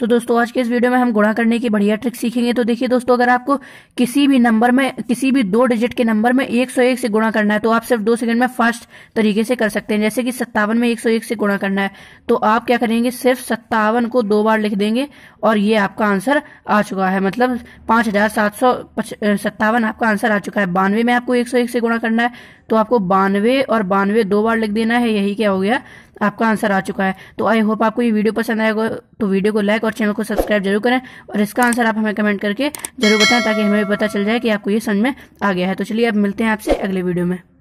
तो दोस्तों आज के इस वीडियो में हम गुणा करने की बढ़िया ट्रिक सीखेंगे तो देखिए दोस्तों अगर आपको किसी भी नंबर में किसी भी दो डिजिट के नंबर में 101 से गुणा करना है तो आप सिर्फ दो सेकंड में फास्ट तरीके से कर सकते हैं जैसे कि सत्तावन में 101 से गुणा करना है तो आप क्या करेंगे सिर्फ सत्तावन को दो बार लिख देंगे और ये आपका आंसर आ चुका है मतलब पांच आपका आंसर आ चुका है बानवे में आपको एक से गुणा करना है तो आपको बानवे और बानवे दो बार लिख देना है यही क्या हो गया आपका आंसर आ चुका है तो आई होप आपको ये वीडियो पसंद आएगा तो वीडियो को लाइक और चैनल को सब्सक्राइब जरूर करें और इसका आंसर आप हमें कमेंट करके जरूर बताएं ताकि हमें भी पता चल जाए कि आपको ये समझ में आ गया है तो चलिए अब मिलते हैं आपसे अगले वीडियो में